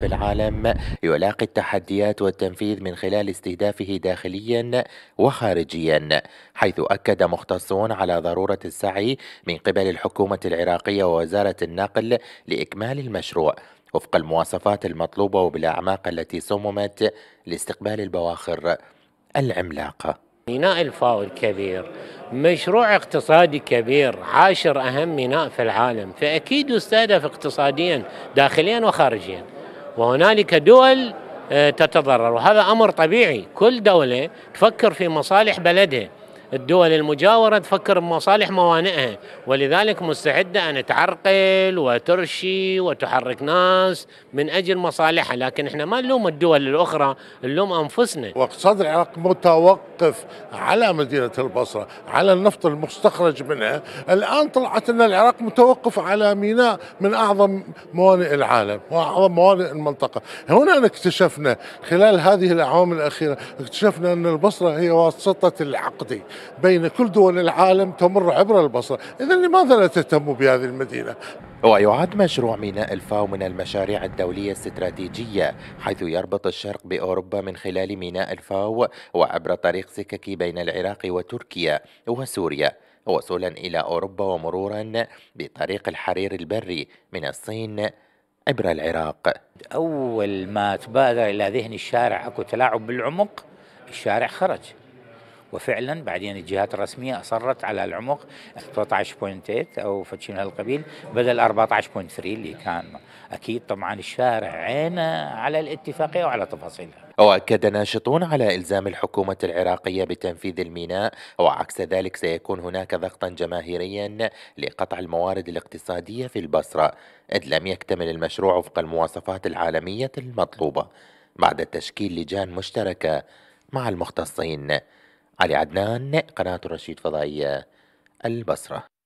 في العالم يلاقي التحديات والتنفيذ من خلال استهدافه داخليا وخارجيا حيث أكد مختصون على ضرورة السعي من قبل الحكومة العراقية ووزارة النقل لإكمال المشروع وفق المواصفات المطلوبة وبالأعماق التي صممت لاستقبال البواخر العملاقة ميناء الفاول كبير مشروع اقتصادي كبير عاشر أهم ميناء في العالم فأكيد يستهدف اقتصاديا داخليا وخارجيا وهنالك دول آه، تتضرر وهذا امر طبيعي كل دوله تفكر في مصالح بلدها الدول المجاورة تفكر بمصالح موانئها ولذلك مستعدة أن تعرقل وترشي وتحرك ناس من أجل مصالحها لكن احنا ما نلوم الدول الأخرى نلوم أنفسنا واقتصاد العراق متوقف على مدينة البصرة على النفط المستخرج منها الآن طلعت أن العراق متوقف على ميناء من أعظم موانئ العالم وأعظم موانئ المنطقة هنا اكتشفنا خلال هذه الأعوام الأخيرة اكتشفنا أن البصرة هي واسطة العقدي بين كل دول العالم تمر عبر البصرة إذا لماذا لا تهتم بهذه المدينة؟ ويعد مشروع ميناء الفاو من المشاريع الدولية الاستراتيجية حيث يربط الشرق بأوروبا من خلال ميناء الفاو وعبر طريق سككي بين العراق وتركيا وسوريا وصولا إلى أوروبا ومرورا بطريق الحرير البري من الصين عبر العراق أول ما تبادر إلى ذهن الشارع أكو تلاعب بالعمق الشارع خرج وفعلا بعدين الجهات الرسميه اصرت على العمق 13.8 او فتشين من هالقبيل بدل 14.3 اللي كان اكيد طبعا الشارع عينه على الاتفاقيه وعلى تفاصيلها. واكد ناشطون على الزام الحكومه العراقيه بتنفيذ الميناء وعكس ذلك سيكون هناك ضغطا جماهيريا لقطع الموارد الاقتصاديه في البصره اذ لم يكتمل المشروع وفق المواصفات العالميه المطلوبه بعد تشكيل لجان مشتركه مع المختصين علي عدنان قناة الرشيد فضائية البصرة